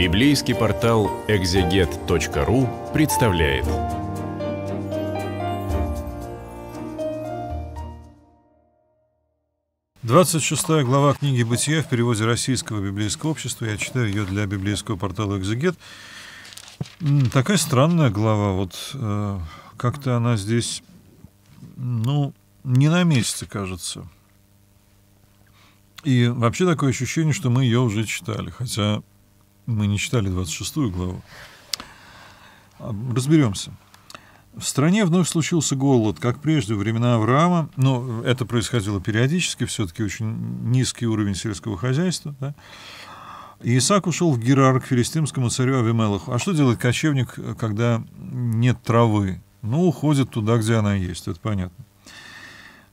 Библейский портал экзегет.ру представляет. Двадцать шестая глава книги «Бытия» в переводе Российского библейского общества. Я читаю ее для библейского портала «Экзегет». Такая странная глава. Вот э, как-то она здесь, ну, не на месте, кажется. И вообще такое ощущение, что мы ее уже читали. Хотя мы не читали 26 главу. А, разберемся. В стране вновь случился голод, как прежде, в времена Авраама, но это происходило периодически, все-таки очень низкий уровень сельского хозяйства. Да? Исаак ушел в Герар к филистимскому царю Авимелаху. А что делает кочевник, когда нет травы? Ну, уходит туда, где она есть, это понятно.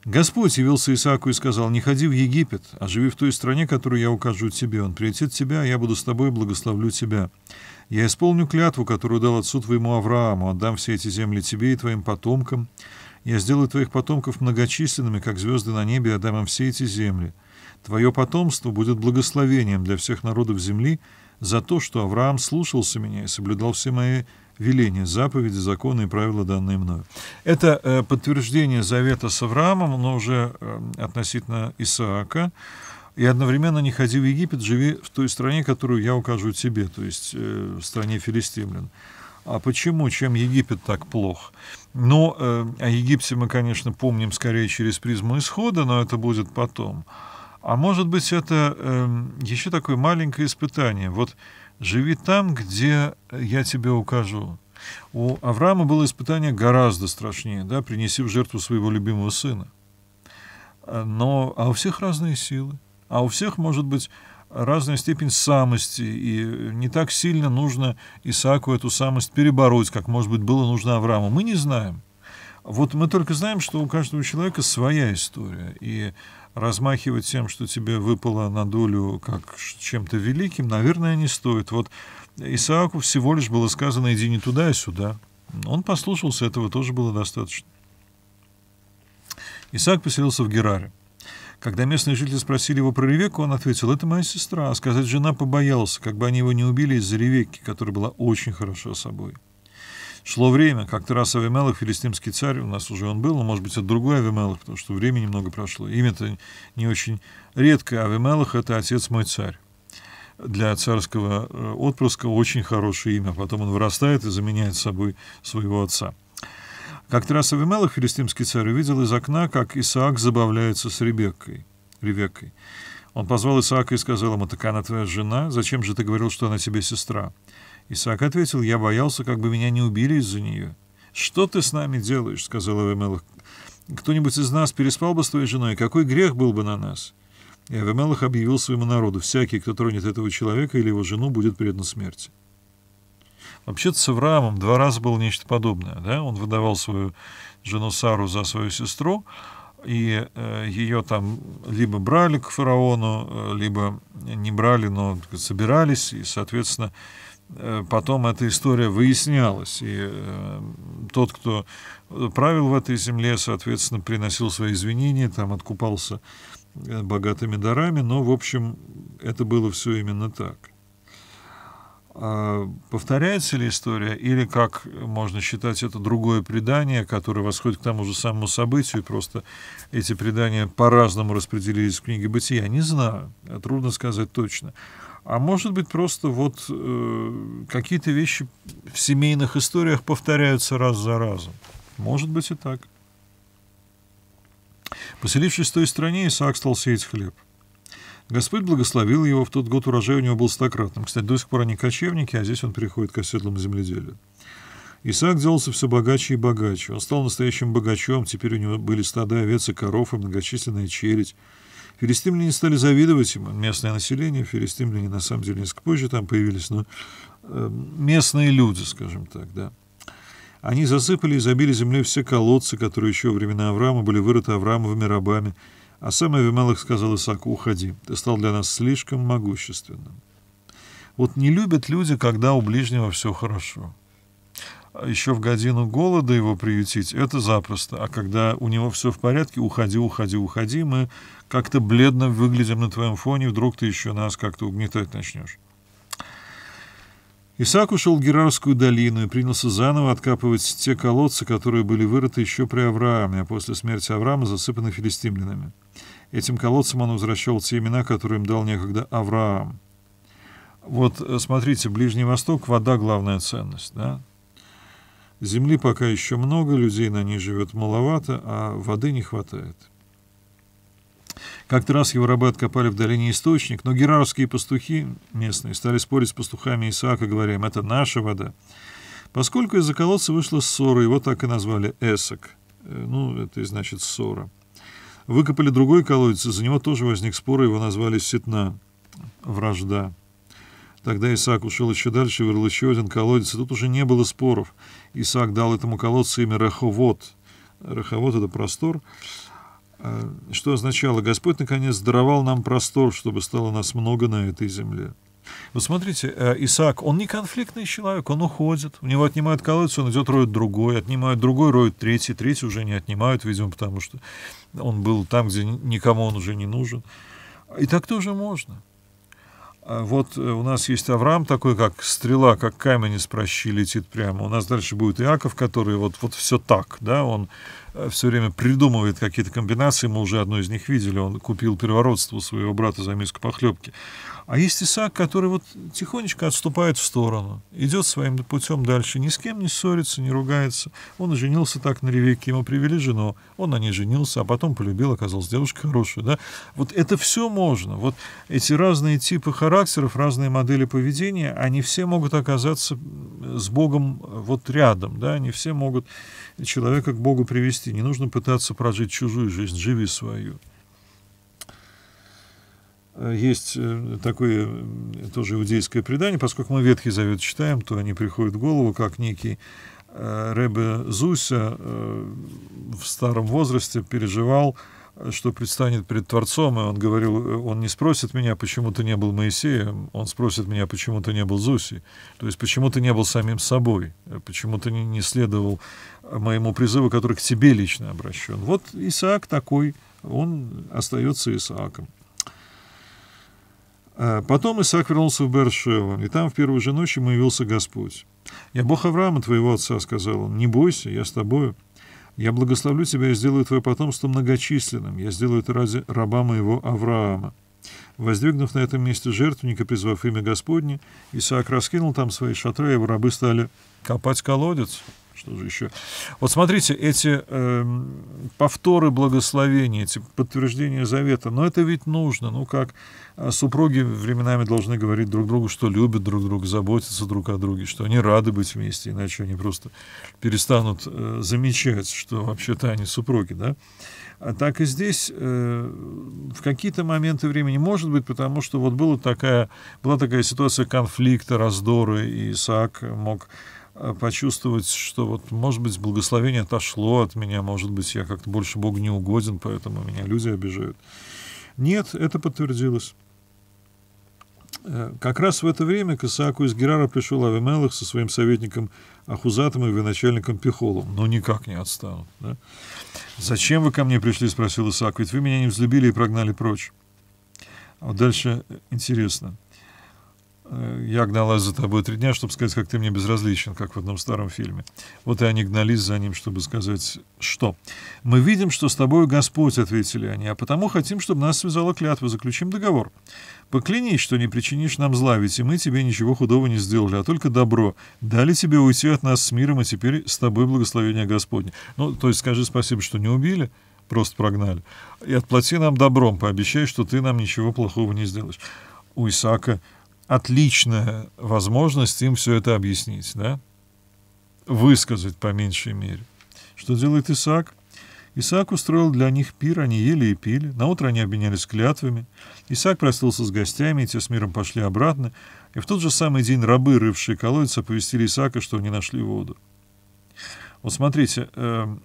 Господь явился Исааку и сказал, «Не ходи в Египет, а живи в той стране, которую я укажу тебе. Он приютит тебя, я буду с тобой, благословлю тебя. Я исполню клятву, которую дал отцу твоему Аврааму, отдам все эти земли тебе и твоим потомкам. Я сделаю твоих потомков многочисленными, как звезды на небе, и отдам им все эти земли. Твое потомство будет благословением для всех народов земли за то, что Авраам слушался меня и соблюдал все мои веления, заповеди, законы и правила, данные мною. Это э, подтверждение завета с Авраамом, но уже э, относительно Исаака. И одновременно не ходи в Египет, живи в той стране, которую я укажу тебе, то есть э, в стране филистимлян. А почему, чем Египет так плох? Ну, о Египте мы, конечно, помним скорее через призму исхода, но это будет потом. А может быть, это э, эм, еще такое маленькое испытание. Вот живи там, где я тебе укажу. У Авраама было испытание гораздо страшнее, да, принеси в жертву своего любимого сына. Но, а у всех разные силы, а у всех может быть разная степень самости, и не так сильно нужно Исааку эту самость перебороть, как, может быть, было нужно Аврааму. Мы не знаем. Вот мы только знаем, что у каждого человека своя история. И размахивать тем, что тебе выпало на долю как чем-то великим, наверное, не стоит. Вот Исааку всего лишь было сказано «иди не туда и а сюда». Он послушался, этого тоже было достаточно. Исаак поселился в Гераре. Когда местные жители спросили его про Ревеку, он ответил, это моя сестра. А сказать, жена побоялся, как бы они его не убили из-за Ревекки, которая была очень хороша собой. Шло время, как-то раз Авимелах, филистимский царь, у нас уже он был, но, может быть, это другой Авимелах, потому что время немного прошло. Имя-то не очень редкое. Авимелах — это «Отец мой царь». Для царского э, отпрыска очень хорошее имя. Потом он вырастает и заменяет собой своего отца. Как-то раз Авимелах, филистимский царь, увидел из окна, как Исаак забавляется с Ребеккой. Ревеккой. Он позвал Исаака и сказал ему, «Так она твоя жена? Зачем же ты говорил, что она тебе сестра?» Исаак ответил, я боялся, как бы меня не убили из-за нее. «Что ты с нами делаешь?» — сказал Авимелах. «Кто-нибудь из нас переспал бы с твоей женой? Какой грех был бы на нас?» И Авимелах объявил своему народу, «Всякий, кто тронет этого человека или его жену, будет предан смерти». Вообще-то с Авраамом два раза было нечто подобное. Да? Он выдавал свою жену Сару за свою сестру, и э, ее там либо брали к фараону, э, либо не брали, но собирались, и, соответственно, Э, потом эта история выяснялась, и э, тот, кто правил в этой земле, соответственно, приносил свои извинения, там откупался э, богатыми дарами, но, в общем, это было все именно так. Э, повторяется ли история, или как можно считать это другое предание, которое восходит к тому же самому событию, просто эти предания по-разному распределились в книге «Бытия»? Не знаю, трудно сказать точно. А может быть, просто вот э, какие-то вещи в семейных историях повторяются раз за разом. Может быть и так. Поселившись в той стране, Исаак стал сеять хлеб. Господь благословил его, в тот год урожай у него был стократным. Кстати, до сих пор они кочевники, а здесь он переходит к оседлому земледелию. Исаак делался все богаче и богаче. Он стал настоящим богачом, теперь у него были стада овец и коров и многочисленная челядь. Филистимляне стали завидовать ему. Местное население, филистимляне на самом деле несколько позже там появились, но э, местные люди, скажем так, да. Они засыпали и забили землей все колодцы, которые еще во времена Авраама были вырыты Авраамовыми рабами, а сам Эвимелах сказал Исаку, уходи, ты стал для нас слишком могущественным. Вот не любят люди, когда у ближнего все хорошо. А еще в годину голода его приютить — это запросто. А когда у него все в порядке, уходи, уходи, уходи, мы как-то бледно выглядим на твоем фоне, вдруг ты еще нас как-то угнетать начнешь. Исаак ушел в Герарскую долину и принялся заново откапывать те колодцы, которые были вырыты еще при Аврааме, а после смерти Авраама засыпаны филистимлянами. Этим колодцем он возвращал те имена, которые им дал некогда Авраам. Вот, э, смотрите, Ближний Восток, вода — главная ценность, да? Земли пока еще много, людей на ней живет маловато, а воды не хватает. Как-то раз его рабы откопали в долине источник, но герарские пастухи местные стали спорить с пастухами Исаака, говоря им, это наша вода. Поскольку из-за колодца вышла ссора, его так и назвали Эсок. Э, ну, это и значит ссора. Выкопали другой колодец, за него тоже возник спор, его назвали Сетна, вражда. Тогда Исаак ушел еще дальше, вырыл еще один колодец, и тут уже не было споров. Исаак дал этому колодцу имя Раховод. Раховод — это простор. А что означало, Господь наконец даровал нам простор, чтобы стало нас много на этой земле. Вот смотрите, э, Исаак, он не конфликтный человек, он уходит, у него отнимают колодец, он идет, роет другой, отнимают другой, роет третий, третий уже не отнимают, видимо, потому что он был там, где никому он уже не нужен. И так тоже можно. А вот э, у нас есть Авраам такой, как стрела, как камень из прощи летит прямо. У нас дальше будет Иаков, который вот, вот все так, да, он Э, все время придумывает какие-то комбинации, мы уже одну из них видели, он купил первородство своего брата за миску похлебки. А есть Исаак, который вот тихонечко отступает в сторону, идет своим путем дальше, ни с кем не ссорится, не ругается. Он женился так на ревеке, ему привели жену, он на ней женился, а потом полюбил, оказалась девушка хорошая. Да? Вот это все можно. Вот эти разные типы характеров, разные модели поведения, они все могут оказаться с Богом э, вот рядом, да, они все могут человека к Богу привести счастье, не нужно пытаться прожить чужую жизнь, живи свою. Э, есть э, такое э, тоже иудейское предание, поскольку мы Ветхий Завет читаем, то они приходят в голову, как некий Ребе Зуся в старом возрасте переживал что предстанет пред Творцом, и он говорил, он не спросит меня, почему ты не был Моисеем, он спросит меня, почему ты не был Зуси, то есть почему ты не был самим собой, почему ты не следовал моему призыву, который к тебе лично обращен. Вот Исаак такой, он остается Исааком. А потом Исаак вернулся в Бершеву, и там в первую же ночь ему явился Господь. «Я Бог Авраама, твоего отца», — сказал он, — «не бойся, я с тобою». Я благословлю тебя и сделаю твое потомство многочисленным. Я сделаю это ради раба моего Авраама». Воздвигнув на этом месте жертвенника, призвав имя Господне, Исаак раскинул там свои шатры, и рабы стали копать колодец что же еще. Вот смотрите, эти э, повторы благословения, эти подтверждения завета, но это ведь нужно. Ну как а супруги временами должны говорить друг другу, что любят друг друга, заботятся друг о друге, что они рады быть вместе, иначе они просто перестанут э, замечать, что вообще-то они супруги, да? А так и здесь э, в какие-то моменты времени, может быть, потому что вот была такая, была такая ситуация конфликта, раздора, и Исаак мог Э, почувствовать, что вот, может быть, благословение отошло от меня, может быть, я как-то больше Богу не угоден, поэтому меня люди обижают. Нет, это подтвердилось. Э, как раз в это время к Исааку из Герара пришел Авимелах со своим советником Ахузатом и военачальником Пихолом. Но «Ну, никак не отстанут. Да? «Зачем вы ко мне пришли?» — спросил Исаак. «Ведь вы меня не взлюбили и прогнали прочь». А вот дальше э, интересно – Э, я гналась за тобой три дня, чтобы сказать, как ты мне безразличен, как в одном старом фильме. Вот и они гнались за ним, чтобы сказать, что. Мы видим, что с тобой Господь, ответили они, а потому хотим, чтобы нас связала клятва, заключим договор. Поклянись, что не причинишь нам зла, ведь и мы тебе ничего худого не сделали, а только добро. Дали тебе уйти от нас с миром, и теперь с тобой благословение Господне. Ну, то есть скажи спасибо, что не убили, просто прогнали. И отплати нам добром, пообещай, что ты нам ничего плохого не сделаешь. У Исаака отличная возможность им все это объяснить, да? высказать по меньшей мере. Что делает Исаак? Исаак устроил для них пир, они ели и пили. На утро они обменялись клятвами. Исаак простился с гостями, и те с миром пошли обратно. И в тот же самый день рабы, рывшие колодец, оповестили Исаака, что они нашли воду. Вот смотрите, эм,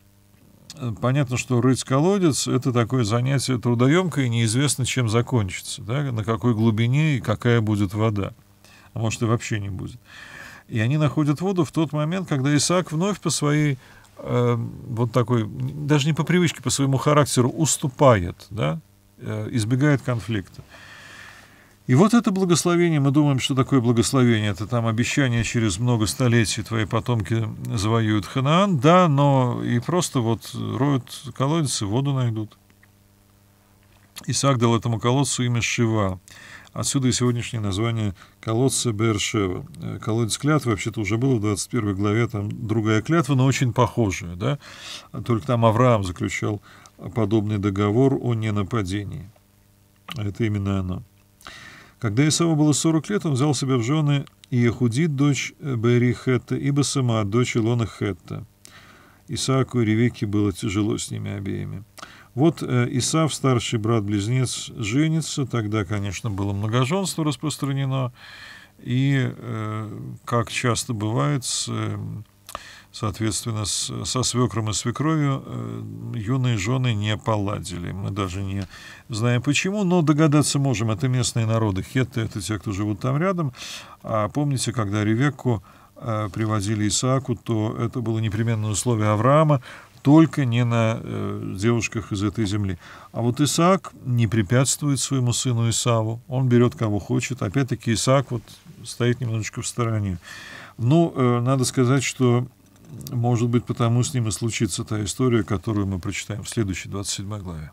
понятно, что рыть колодец — это такое занятие трудоемкое, и неизвестно, чем закончится, да, на какой глубине и какая будет вода. А может, и вообще не будет. И они находят воду в тот момент, когда Исаак вновь по своей э, вот такой, даже не по привычке, по своему характеру уступает, да, э, избегает конфликта. И вот это благословение, мы думаем, что такое благословение, это там обещание через много столетий твои потомки завоюют Ханаан, да, но и просто вот роют колодец и воду найдут. Исаак дал этому колодцу имя Шива. Отсюда и сегодняшнее название колодца Бершева. Э, колодец клятвы вообще-то уже было в 21 главе, там другая клятва, но очень похожая, да? Только там Авраам заключал подобный договор о ненападении. А это именно оно. Когда Исаву было 40 лет, он взял себе в жены Иехуди, дочь э, Бери Хетта, и Басама, дочь Илона Хетта. Исааку и Ревеке было тяжело с ними обеими. Вот э, Исав, старший брат-близнец, женится. Тогда, конечно, было многоженство распространено. И, э, как часто бывает, с эм, соответственно, с, со свекром и свекровью э, юные жены не поладили. Мы даже не знаем почему, но догадаться можем. Это местные народы. Хетты — это те, кто живут там рядом. А помните, когда Ревекку э, приводили Исааку, то это было непременное условие Авраама, только не на э, девушках из этой земли. А вот Исаак не препятствует своему сыну Исаву, он берет кого хочет. Опять-таки Исаак вот стоит немножечко в стороне. Ну, э, надо сказать, что может быть, потому с ним и случится та история, которую мы прочитаем в следующей 27 главе.